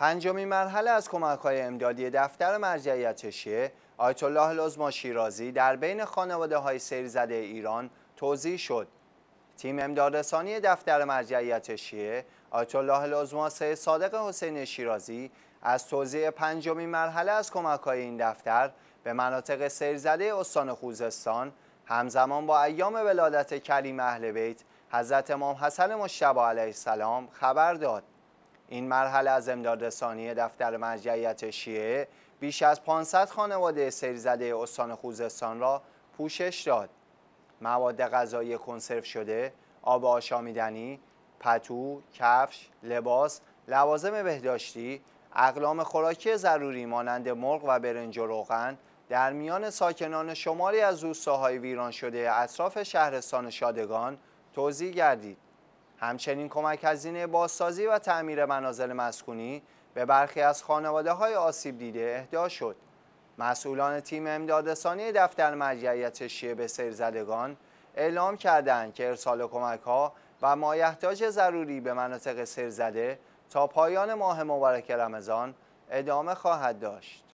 پنجمین مرحله از کمک‌های امدادی دفتر مرجعیت شیعه آیت الله شیرازی در بین خانواده های ایران توضیح شد. تیم امدادرسانی دفتر مرجعیت شیعه آیت الله لزما سید صادق حسین شیرازی از توضیح پنجمین مرحله از کمک‌های این دفتر به مناطق سیرزده استان خوزستان همزمان با ایام ولادت کریم اهل بیت حضرت امام حسن مشتبه علیه السلام خبر داد. این مرحله از امدادرسانی دفتر مرجعیت شیعه بیش از 500 خانواده زده استان خوزستان را پوشش داد. مواد غذایی کنسرو شده، آب آشامیدنی، پتو، کفش، لباس، لوازم بهداشتی، اقلام خوراکی ضروری مانند مرغ و برنج و روغن در میان ساکنان شماری از روستاهای ویران شده اطراف شهرستان شادگان توضیح گردید. همچنین کمک هزینه بازسازی و تعمیر منازل مسکونی به برخی از خانواده های آسیب دیده اهدا شد. مسئولان تیم امدادرسانی دفتر مرجعیت شیه به سیرزدگان اعلام کردند که ارسال کمک ها و مایحتاج ضروری به مناطق سیرزده تا پایان ماه مبارک رمضان ادامه خواهد داشت.